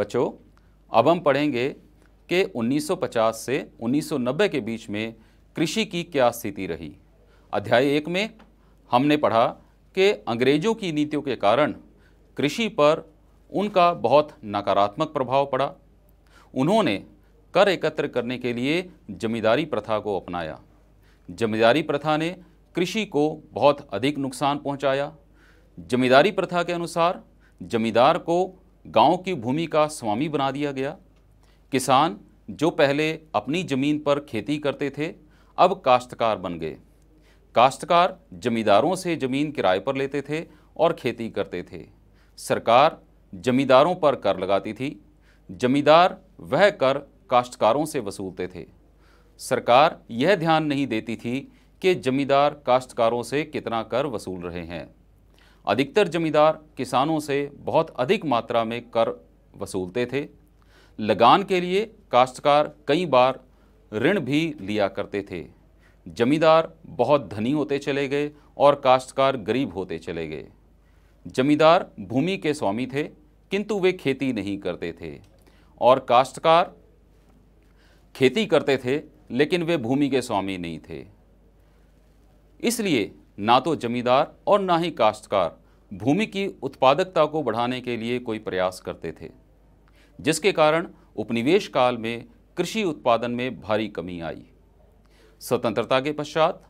बच्चों अब हम पढ़ेंगे कि 1950 से 1990 के बीच में कृषि की क्या स्थिति रही अध्याय एक में हमने पढ़ा कि अंग्रेजों की नीतियों के कारण कृषि पर उनका बहुत नकारात्मक प्रभाव पड़ा उन्होंने कर एकत्र करने के लिए जमींदारी प्रथा को अपनाया जमींदारी प्रथा ने कृषि को बहुत अधिक नुकसान पहुंचाया जमींदारी प्रथा के अनुसार जमींदार को गांव की भूमि का स्वामी बना दिया गया किसान जो पहले अपनी ज़मीन पर खेती करते थे अब काश्तकार बन गए काश्तकार जमींदारों से ज़मीन किराए पर लेते थे और खेती करते थे सरकार जमींदारों पर कर लगाती थी जमींदार वह कर काश्तकारों से वसूलते थे सरकार यह ध्यान नहीं देती थी कि जमींदार काश्तकारों से कितना कर वसूल रहे हैं अधिकतर जमींदार किसानों से बहुत अधिक मात्रा में कर वसूलते थे लगान के लिए काश्तकार कई बार ऋण भी लिया करते थे जमींदार बहुत धनी होते चले गए और काश्तकार गरीब होते चले गए जमींदार भूमि के स्वामी थे किंतु वे खेती नहीं करते थे और काश्तकार खेती करते थे लेकिन वे भूमि के स्वामी नहीं थे इसलिए ना तो जमींदार और ना ही काश्तकार भूमि की उत्पादकता को बढ़ाने के लिए कोई प्रयास करते थे जिसके कारण उपनिवेश काल में कृषि उत्पादन में भारी कमी आई स्वतंत्रता के पश्चात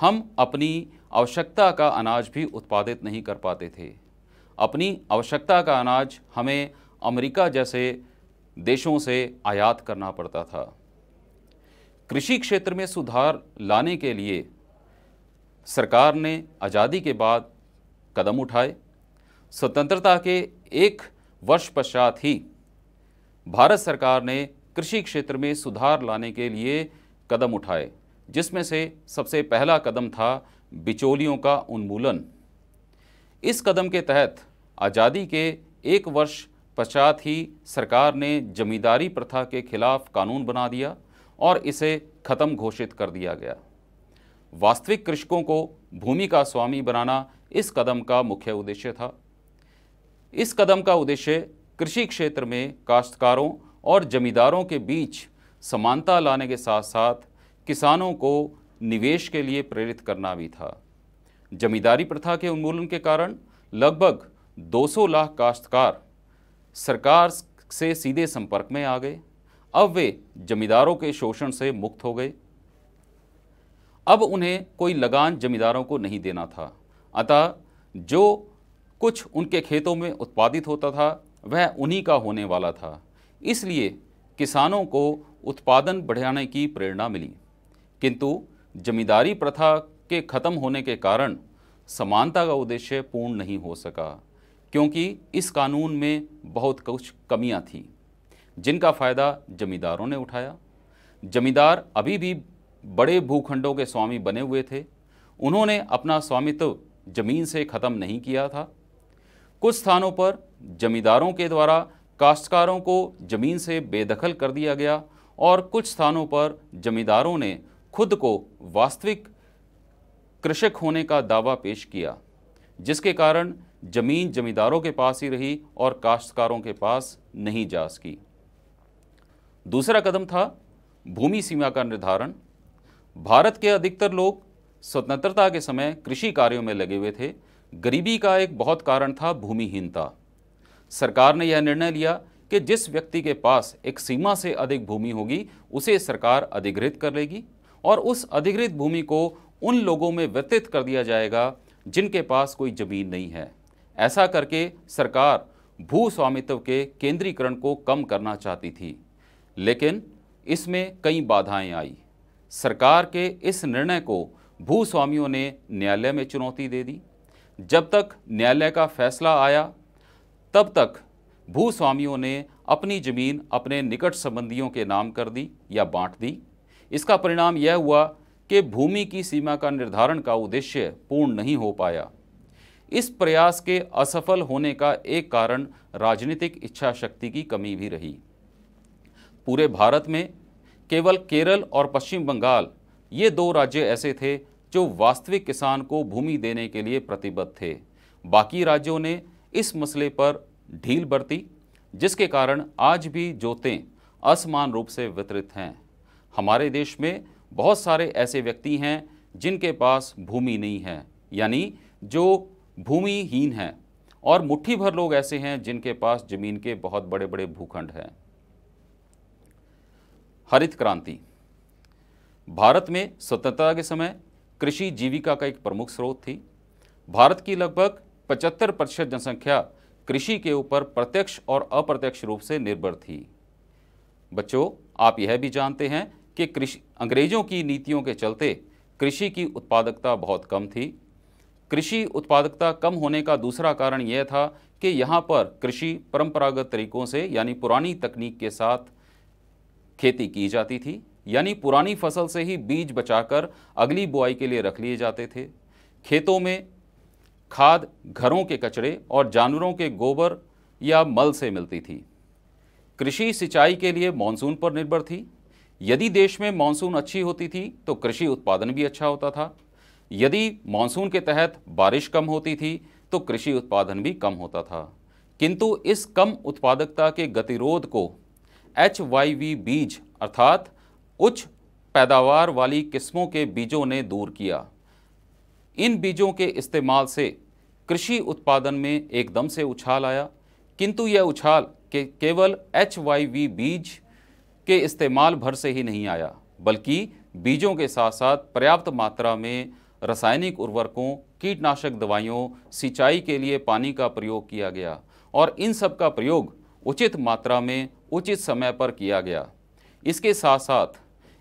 हम अपनी आवश्यकता का अनाज भी उत्पादित नहीं कर पाते थे अपनी आवश्यकता का अनाज हमें अमेरिका जैसे देशों से आयात करना पड़ता था कृषि क्षेत्र में सुधार लाने के लिए सरकार ने आज़ादी के बाद कदम उठाए स्वतंत्रता के एक वर्ष पश्चात ही भारत सरकार ने कृषि क्षेत्र में सुधार लाने के लिए कदम उठाए जिसमें से सबसे पहला कदम था बिचौलियों का उन्मूलन इस कदम के तहत आज़ादी के एक वर्ष पश्चात ही सरकार ने जमींदारी प्रथा के खिलाफ कानून बना दिया और इसे ख़त्म घोषित कर दिया गया वास्तविक कृषकों को भूमि का स्वामी बनाना इस कदम का मुख्य उद्देश्य था इस कदम का उद्देश्य कृषि क्षेत्र में काश्तकारों और जमींदारों के बीच समानता लाने के साथ साथ किसानों को निवेश के लिए प्रेरित करना भी था जमींदारी प्रथा के उन्मूलन के कारण लगभग 200 लाख काश्तकार सरकार से सीधे संपर्क में आ गए अब वे जमींदारों के शोषण से मुक्त हो गए अब उन्हें कोई लगान जमींदारों को नहीं देना था अतः जो कुछ उनके खेतों में उत्पादित होता था वह उन्हीं का होने वाला था इसलिए किसानों को उत्पादन बढ़ाने की प्रेरणा मिली किंतु जमींदारी प्रथा के खत्म होने के कारण समानता का उद्देश्य पूर्ण नहीं हो सका क्योंकि इस कानून में बहुत कुछ कमियां थीं जिनका फ़ायदा जमींदारों ने उठाया जमींदार अभी भी बड़े भूखंडों के स्वामी बने हुए थे उन्होंने अपना स्वामित्व जमीन से ख़त्म नहीं किया था कुछ स्थानों पर जमींदारों के द्वारा काश्तकारों को जमीन से बेदखल कर दिया गया और कुछ स्थानों पर जमींदारों ने खुद को वास्तविक कृषक होने का दावा पेश किया जिसके कारण जमीन जमींदारों के पास ही रही और काश्तकारों के पास नहीं जा सकी दूसरा कदम था भूमि सीमा का निर्धारण भारत के अधिकतर लोग स्वतंत्रता के समय कृषि कार्यों में लगे हुए थे गरीबी का एक बहुत कारण था भूमिहीनता सरकार ने यह निर्णय लिया कि जिस व्यक्ति के पास एक सीमा से अधिक भूमि होगी उसे सरकार अधिग्रहित कर लेगी और उस अधिग्रहित भूमि को उन लोगों में व्यतीत कर दिया जाएगा जिनके पास कोई जमीन नहीं है ऐसा करके सरकार भू स्वामित्व के केंद्रीकरण को कम करना चाहती थी लेकिन इसमें कई बाधाएं आई सरकार के इस निर्णय को भूस्वामियों ने न्यायालय में चुनौती दे दी जब तक न्यायालय का फैसला आया तब तक भूस्वामियों ने अपनी जमीन अपने निकट संबंधियों के नाम कर दी या बांट दी इसका परिणाम यह हुआ कि भूमि की सीमा का निर्धारण का उद्देश्य पूर्ण नहीं हो पाया इस प्रयास के असफल होने का एक कारण राजनीतिक इच्छा शक्ति की कमी भी रही पूरे भारत में केवल केरल और पश्चिम बंगाल ये दो राज्य ऐसे थे जो वास्तविक किसान को भूमि देने के लिए प्रतिबद्ध थे बाकी राज्यों ने इस मसले पर ढील बरती जिसके कारण आज भी जोतें असमान रूप से वितरित हैं हमारे देश में बहुत सारे ऐसे व्यक्ति हैं जिनके पास भूमि नहीं है यानी जो भूमिहीन हैं और मुट्ठी भर लोग ऐसे हैं जिनके पास ज़मीन के बहुत बड़े बड़े भूखंड हैं हरित क्रांति भारत में स्वतंत्रता के समय कृषि जीविका का एक प्रमुख स्रोत थी भारत की लगभग 75 प्रतिशत जनसंख्या कृषि के ऊपर प्रत्यक्ष और अप्रत्यक्ष रूप से निर्भर थी बच्चों आप यह भी जानते हैं कि कृषि अंग्रेजों की नीतियों के चलते कृषि की उत्पादकता बहुत कम थी कृषि उत्पादकता कम होने का दूसरा कारण यह था कि यहाँ पर कृषि परंपरागत तरीकों से यानी पुरानी तकनीक के साथ खेती की जाती थी यानी पुरानी फसल से ही बीज बचाकर अगली बुआई के लिए रख लिए जाते थे खेतों में खाद घरों के कचरे और जानवरों के गोबर या मल से मिलती थी कृषि सिंचाई के लिए मानसून पर निर्भर थी यदि देश में मानसून अच्छी होती थी तो कृषि उत्पादन भी अच्छा होता था यदि मानसून के तहत बारिश कम होती थी तो कृषि उत्पादन भी कम होता था किंतु इस कम उत्पादकता के गतिरोध को एच वाई वी बीज अर्थात उच्च पैदावार वाली किस्मों के बीजों ने दूर किया इन बीजों के इस्तेमाल से कृषि उत्पादन में एकदम से उछाल आया किंतु यह उछाल के केवल एच वाई वी बीज के इस्तेमाल भर से ही नहीं आया बल्कि बीजों के साथ साथ पर्याप्त मात्रा में रासायनिक उर्वरकों कीटनाशक दवाइयों सिंचाई के लिए पानी का प्रयोग किया गया और इन सब का प्रयोग उचित मात्रा में उचित समय पर किया गया इसके साथ साथ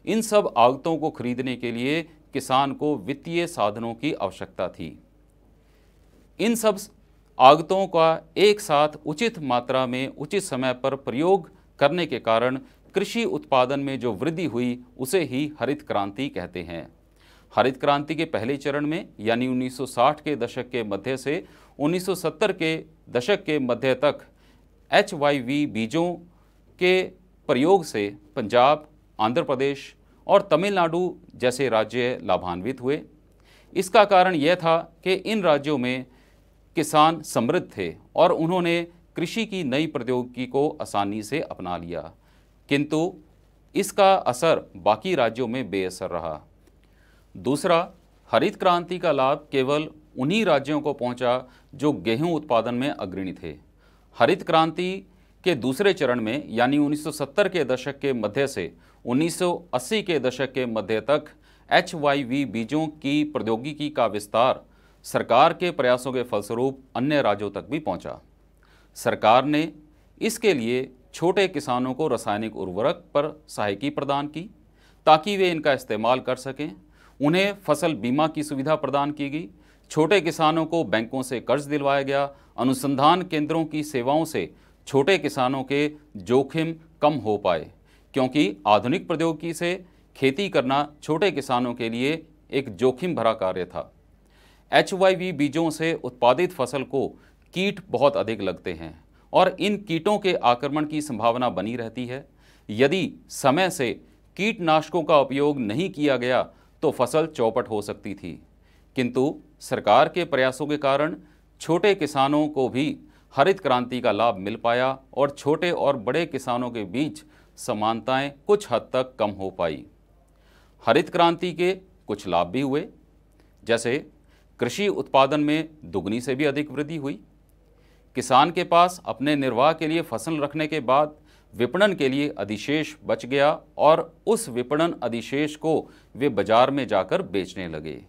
इन सब आगतों को खरीदने के लिए किसान को वित्तीय साधनों की आवश्यकता थी इन सब आगतों का एक साथ उचित मात्रा में उचित समय पर प्रयोग करने के कारण कृषि उत्पादन में जो वृद्धि हुई उसे ही हरित क्रांति कहते हैं हरित क्रांति के पहले चरण में यानी 1960 के दशक के मध्य से 1970 के दशक के मध्य तक एच वाई वी बीजों के प्रयोग से पंजाब आंध्र प्रदेश और तमिलनाडु जैसे राज्य लाभान्वित हुए इसका कारण यह था कि इन राज्यों में किसान समृद्ध थे और उन्होंने कृषि की नई प्रौद्योगिकी को आसानी से अपना लिया किंतु इसका असर बाकी राज्यों में बेअसर रहा दूसरा हरित क्रांति का लाभ केवल उन्हीं राज्यों को पहुंचा जो गेहूं उत्पादन में अग्रणी थे हरित क्रांति के दूसरे चरण में यानी 1970 के दशक के मध्य से 1980 के दशक के मध्य तक एच बीजों की प्रौद्योगिकी का विस्तार सरकार के प्रयासों के फलस्वरूप अन्य राज्यों तक भी पहुंचा। सरकार ने इसके लिए छोटे किसानों को रासायनिक उर्वरक पर सहायकी प्रदान की ताकि वे इनका इस्तेमाल कर सकें उन्हें फसल बीमा की सुविधा प्रदान की गई छोटे किसानों को बैंकों से कर्ज दिलवाया गया अनुसंधान केंद्रों की सेवाओं से छोटे किसानों के जोखिम कम हो पाए क्योंकि आधुनिक प्रौद्योगिकी से खेती करना छोटे किसानों के लिए एक जोखिम भरा कार्य था एच बीजों से उत्पादित फसल को कीट बहुत अधिक लगते हैं और इन कीटों के आक्रमण की संभावना बनी रहती है यदि समय से कीटनाशकों का उपयोग नहीं किया गया तो फसल चौपट हो सकती थी किंतु सरकार के प्रयासों के कारण छोटे किसानों को भी हरित क्रांति का लाभ मिल पाया और छोटे और बड़े किसानों के बीच समानताएं कुछ हद तक कम हो पाई हरित क्रांति के कुछ लाभ भी हुए जैसे कृषि उत्पादन में दुगनी से भी अधिक वृद्धि हुई किसान के पास अपने निर्वाह के लिए फसल रखने के बाद विपणन के लिए अधिशेष बच गया और उस विपणन अधिशेष को वे बाजार में जाकर बेचने लगे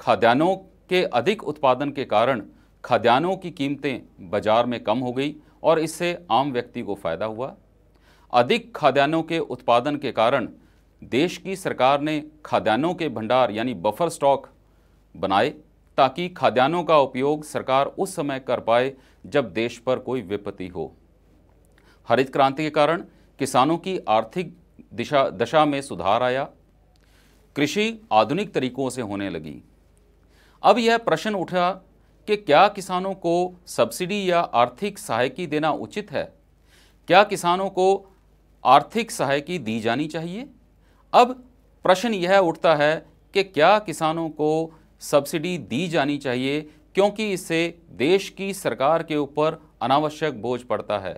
खाद्यान्नों के अधिक उत्पादन के कारण खाद्यान्नों की कीमतें बाजार में कम हो गई और इससे आम व्यक्ति को फ़ायदा हुआ अधिक खाद्यान्नों के उत्पादन के कारण देश की सरकार ने खाद्यान्नों के भंडार यानी बफर स्टॉक बनाए ताकि खाद्यान्नों का उपयोग सरकार उस समय कर पाए जब देश पर कोई विपत्ति हो हरित क्रांति के कारण किसानों की आर्थिक दिशा दशा में सुधार आया कृषि आधुनिक तरीकों से होने लगी अब यह प्रश्न उठा कि क्या किसानों को सब्सिडी या आर्थिक सहायकी देना उचित है क्या किसानों को आर्थिक सहायकी दी जानी चाहिए अब प्रश्न यह उठता है कि क्या किसानों को सब्सिडी दी जानी चाहिए क्योंकि इससे देश की सरकार के ऊपर अनावश्यक बोझ पड़ता है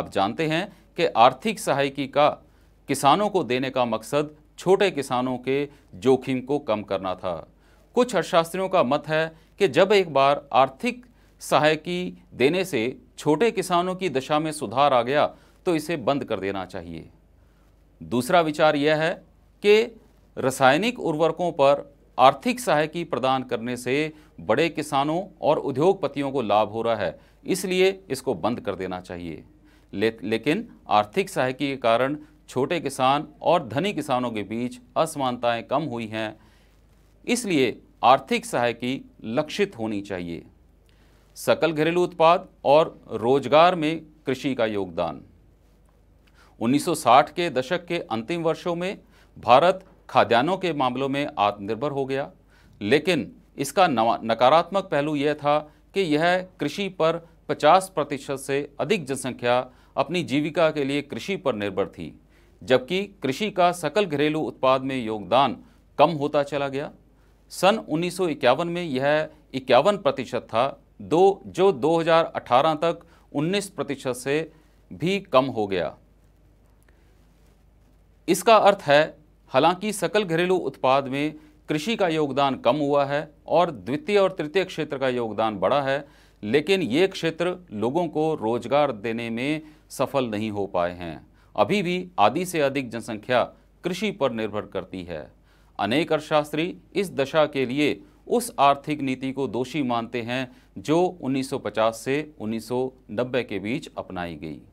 आप जानते हैं कि आर्थिक सहायकी का किसानों को देने का मकसद छोटे किसानों के जोखिम को कम करना था कुछ अर्थशास्त्रियों का मत है कि जब एक बार आर्थिक सहायकी देने से छोटे किसानों की दशा में सुधार आ गया तो इसे बंद कर देना चाहिए दूसरा विचार यह है कि रासायनिक उर्वरकों पर आर्थिक सहायकी प्रदान करने से बड़े किसानों और उद्योगपतियों को लाभ हो रहा है इसलिए इसको बंद कर देना चाहिए ले, लेकिन आर्थिक सहायकी के कारण छोटे किसान और धनी किसानों के बीच असमानताएं कम हुई हैं इसलिए आर्थिक सहाय की लक्षित होनी चाहिए सकल घरेलू उत्पाद और रोजगार में कृषि का योगदान 1960 के दशक के अंतिम वर्षों में भारत खाद्यान्नों के मामलों में आत्मनिर्भर हो गया लेकिन इसका नकारात्मक पहलू यह था कि यह कृषि पर 50 प्रतिशत से अधिक जनसंख्या अपनी जीविका के लिए कृषि पर निर्भर थी जबकि कृषि का सकल घरेलू उत्पाद में योगदान कम होता चला गया सन उन्नीस में यह इक्यावन प्रतिशत था दो जो 2018 तक 19 प्रतिशत से भी कम हो गया इसका अर्थ है हालांकि सकल घरेलू उत्पाद में कृषि का योगदान कम हुआ है और द्वितीय और तृतीय क्षेत्र का योगदान बढ़ा है लेकिन ये क्षेत्र लोगों को रोजगार देने में सफल नहीं हो पाए हैं अभी भी आधी से अधिक जनसंख्या कृषि पर निर्भर करती है अनेक अर्थशास्त्री इस दशा के लिए उस आर्थिक नीति को दोषी मानते हैं जो 1950 से 1990 के बीच अपनाई गई